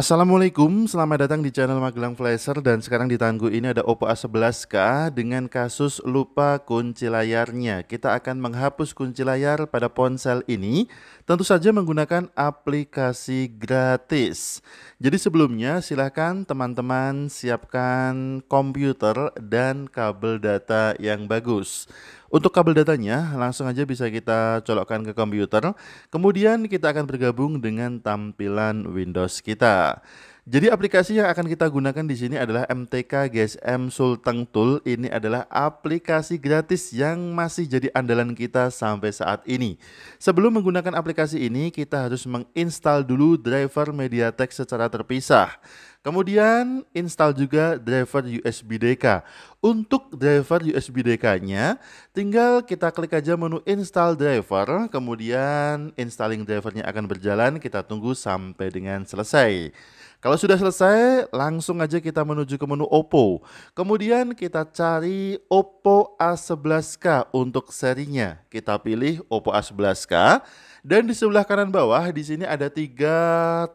Assalamualaikum, selamat datang di channel Magelang Flasher dan sekarang di tanganku ini ada Oppo A11K dengan kasus lupa kunci layarnya. Kita akan menghapus kunci layar pada ponsel ini tentu saja menggunakan aplikasi gratis. Jadi sebelumnya silahkan teman-teman siapkan komputer dan kabel data yang bagus. Untuk kabel datanya langsung aja bisa kita colokkan ke komputer. Kemudian kita akan bergabung dengan tampilan Windows kita. Jadi aplikasi yang akan kita gunakan di sini adalah MTK GSM Sultan Tool. Ini adalah aplikasi gratis yang masih jadi andalan kita sampai saat ini. Sebelum menggunakan aplikasi ini, kita harus menginstal dulu driver MediaTek secara terpisah. Kemudian install juga driver USB DK. Untuk driver USB DK-nya, tinggal kita klik aja menu install driver, kemudian installing drivernya akan berjalan, kita tunggu sampai dengan selesai. Kalau sudah selesai, langsung aja kita menuju ke menu Oppo. Kemudian kita cari Oppo A11K untuk serinya. Kita pilih Oppo A11K dan di sebelah kanan bawah di sini ada tiga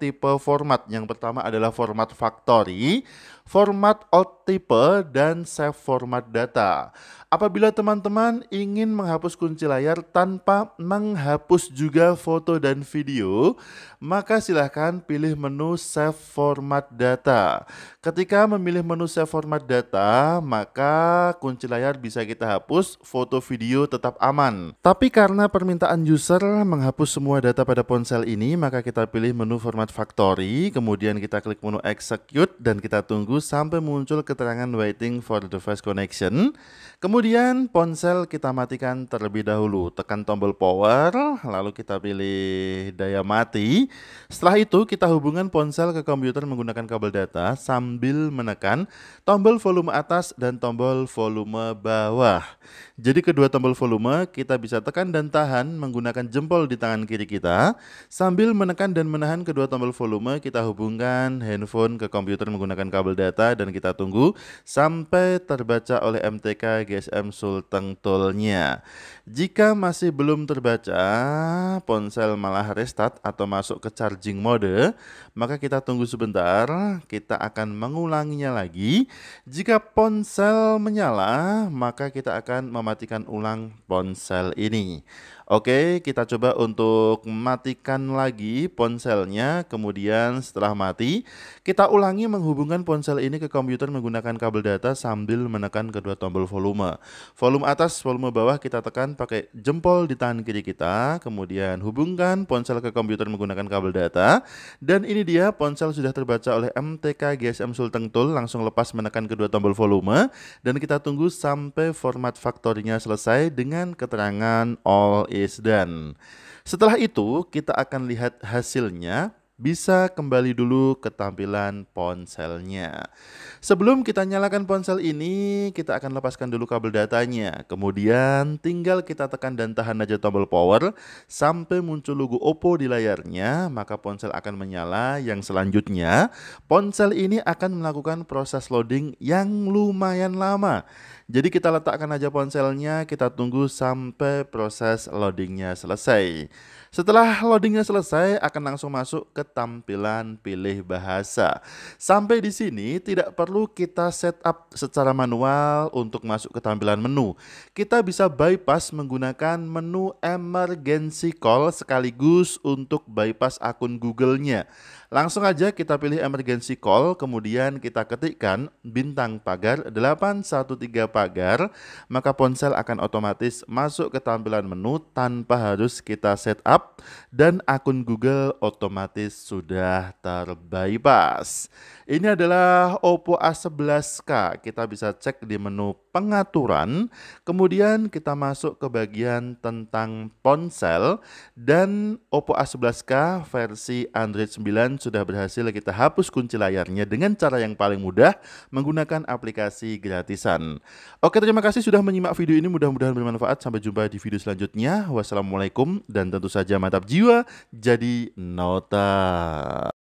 tipe format. Yang pertama adalah format factory, format old type, dan save format data. Apabila teman-teman ingin menghapus kunci layar tanpa menghapus juga foto dan video, maka silahkan pilih menu save format data. Ketika memilih menu save format data, maka kunci layar bisa kita hapus, foto video tetap aman. Tapi karena permintaan user menghapus menghapus semua data pada ponsel ini, maka kita pilih menu format factory, kemudian kita klik menu execute, dan kita tunggu sampai muncul keterangan waiting for the device connection. Kemudian ponsel kita matikan terlebih dahulu, tekan tombol power, lalu kita pilih daya mati. Setelah itu kita hubungkan ponsel ke komputer menggunakan kabel data sambil menekan tombol volume atas dan tombol volume bawah. Jadi kedua tombol volume kita bisa tekan dan tahan menggunakan jempol di tangan tangan kiri kita. Sambil menekan dan menahan kedua tombol volume, kita hubungkan handphone ke komputer menggunakan kabel data dan kita tunggu sampai terbaca oleh MTK GSM Sulteng Toolnya. Jika masih belum terbaca, ponsel malah restart atau masuk ke charging mode, maka kita tunggu sebentar, kita akan mengulanginya lagi. Jika ponsel menyala, maka kita akan mematikan ulang ponsel ini. Oke, kita coba untuk matikan lagi ponselnya. Kemudian setelah mati, kita ulangi menghubungkan ponsel ini ke komputer menggunakan kabel data sambil menekan kedua tombol volume. Volume atas, volume bawah kita tekan pakai jempol di tangan kiri kita. Kemudian hubungkan ponsel ke komputer menggunakan kabel data. Dan ini dia ponsel sudah terbaca oleh MTK GSM Sulteng Tool. Langsung lepas menekan kedua tombol volume. Dan kita tunggu sampai format faktornya selesai dengan keterangan all is done. Setelah itu kita akan lihat hasilnya bisa kembali dulu ke tampilan ponselnya. Sebelum kita nyalakan ponsel ini, kita akan lepaskan dulu kabel datanya. Kemudian tinggal kita tekan dan tahan aja tombol power sampai muncul logo Oppo di layarnya, maka ponsel akan menyala. Yang selanjutnya, ponsel ini akan melakukan proses loading yang lumayan lama. Jadi kita letakkan aja ponselnya, kita tunggu sampai proses loadingnya selesai. Setelah loadingnya selesai, akan langsung masuk ke tampilan pilih bahasa. Sampai di sini tidak perlu kita setup secara manual untuk masuk ke tampilan menu. Kita bisa bypass menggunakan menu emergency call sekaligus untuk bypass akun Google-nya. Langsung aja kita pilih emergency call, kemudian kita ketikkan bintang pagar 813 pagar, maka ponsel akan otomatis masuk ke tampilan menu tanpa harus kita setup dan akun Google otomatis sudah terbypass. Ini adalah Oppo A11K, kita bisa cek di menu pengaturan, kemudian kita masuk ke bagian tentang ponsel dan Oppo A11K versi Android 9 sudah berhasil kita hapus kunci layarnya dengan cara yang paling mudah menggunakan aplikasi gratisan. Oke, terima kasih sudah menyimak video ini, mudah-mudahan bermanfaat. Sampai jumpa di video selanjutnya. Wassalamualaikum dan tentu saja mantap jiwa jadi nota.